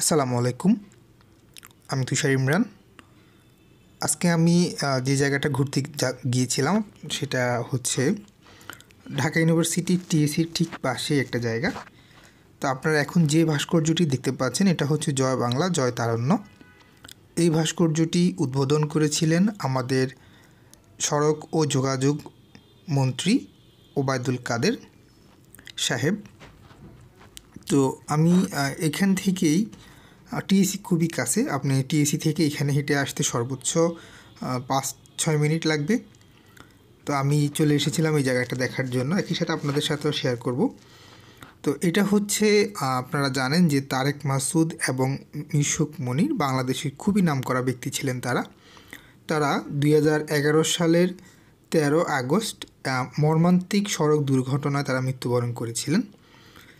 আসসালামু আলাইকুম আমি তুষার ইমরান আজকে আমি যে জায়গাটা ঘুরতে গিয়েছিলাম সেটা হচ্ছে ঢাকা ইউনিভার্সিটির টিএসির ঠিক পাশেই একটা জায়গা তো আপনারা এখন যে ভাস্কর্যটি দেখতে পাচ্ছেন এটা হচ্ছে জয় বাংলা জয় তারণ্য এই ভাস্কর্যটি উদ্বোধন করেছিলেন আমাদের সড়ক ও যোগাযোগ মন্ত্রী ওবায়দুল কাদের সাহেব তো আমি এখান থেকেই টিএসি খুবই কাছে আপনি টিএসি থেকে এখানে হেঁটে আসতে সর্বোচ্চ পাঁচ ছয় মিনিট লাগবে তো আমি চলে এসেছিলাম এই জায়গাটা দেখার জন্য একই সাথে আপনাদের সাথেও শেয়ার করব তো এটা হচ্ছে আপনারা জানেন যে তারেক মাসুদ এবং মিশুক মনির বাংলাদেশের খুবই নামকরা ব্যক্তি ছিলেন তারা তারা দুই সালের তেরো আগস্ট মর্মান্তিক সড়ক দুর্ঘটনায় তারা মৃত্যুবরণ করেছিলেন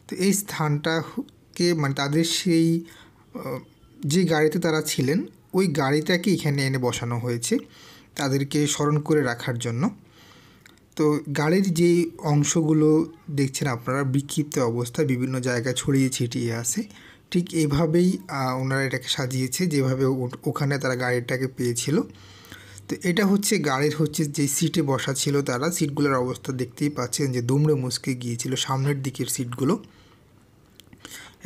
তো এই স্থানটাকে মানে তাদের সেই যে গাড়িতে তারা ছিলেন ওই গাড়িটাকে এখানে এনে বসানো হয়েছে তাদেরকে স্মরণ করে রাখার জন্য তো গাড়ির যে অংশগুলো দেখছেন আপনারা বিক্ষিপ্ত অবস্থায় বিভিন্ন জায়গায় ছড়িয়ে ছিটিয়ে আছে ঠিক এভাবেই ওনারা এটাকে সাজিয়েছে যেভাবে ওখানে তারা গাড়িটাকে পেয়েছিল তো এটা হচ্ছে গাড়ির হচ্ছে যে সিটে বসা ছিল তারা সিটগুলোর অবস্থা দেখতেই পাচ্ছেন যে দুমড়ে মুসকে গিয়েছিল সামনের দিকের সিটগুলো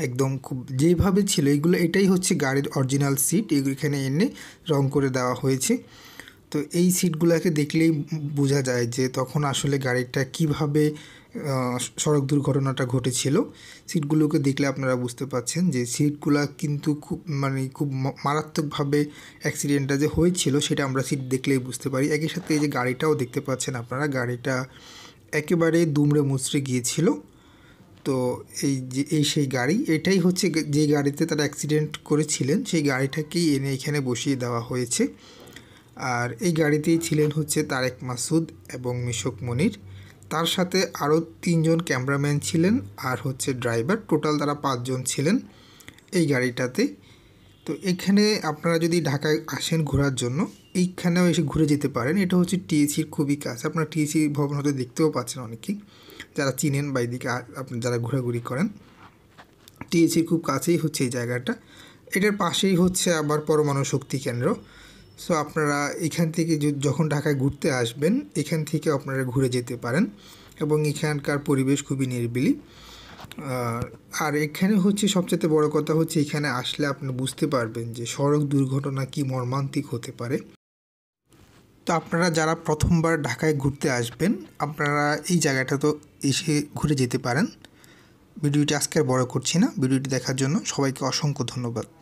একদম খুব যেভাবে ছিল এগুলো এটাই হচ্ছে গাড়ির অরিজিনাল সিট এখানে এনে রং করে দেওয়া হয়েছে তো এই সিটগুলোকে দেখলেই বোঝা যায় যে তখন আসলে গাড়িটা কিভাবে সড়ক দুর্ঘটনাটা ঘটেছিল সিটগুলোকে দেখলে আপনারা বুঝতে পাচ্ছেন যে সিটগুলো কিন্তু খুব মানে খুব মারাত্মকভাবে অ্যাক্সিডেন্টটা যে হয়েছিল সেটা আমরা সিট দেখলেই বুঝতে পারি একই সাথে এই যে গাড়িটাও দেখতে পাচ্ছেন আপনারা গাড়িটা একেবারে দুমড়ে মুচড়ে গিয়েছিল তো এই যে এই সেই গাড়ি এটাই হচ্ছে যে গাড়িতে তারা অ্যাক্সিডেন্ট করেছিলেন সেই গাড়িটাকেই এনে এখানে বসিয়ে দেওয়া হয়েছে আর এই গাড়িতেই ছিলেন হচ্ছে তারেক মাসুদ এবং মিশক মনির তার সাথে আরও তিনজন ক্যামেরাম্যান ছিলেন আর হচ্ছে ড্রাইভার টোটাল তারা পাঁচজন ছিলেন এই গাড়িটাতে তো এখানে আপনারা যদি ঢাকায় আসেন ঘোরার জন্য এইখানেও এসে ঘুরে যেতে পারেন এটা হচ্ছে টিএসির খুবই কাছে আপনারা টিএসি ভবন হয়তো দেখতেও পাচ্ছেন অনেকেই যারা চিনেন বা এদিকে যারা ঘোরাঘুরি করেন টিএসির খুব কাছেই হচ্ছে এই জায়গাটা এটার পাশেই হচ্ছে আবার পরমাণু শক্তি কেন্দ্র সো আপনারা এখান থেকে যখন ঢাকায় ঘুরতে আসবেন এখান থেকে আপনারা ঘুরে যেতে পারেন এবং এখানকার পরিবেশ খুবই নিরিবিলি আর এখানে হচ্ছে সবচেয়ে বড় কথা হচ্ছে এখানে আসলে আপনি বুঝতে পারবেন যে সড়ক দুর্ঘটনা কি মর্মান্তিক হতে পারে তো আপনারা যারা প্রথমবার ঢাকায় ঘুরতে আসবেন আপনারা এই জায়গাটা তো এসে ঘুরে যেতে পারেন ভিডিওটি আজকে আর বড় করছি না ভিডিওটি দেখার জন্য সবাইকে অসংখ্য ধন্যবাদ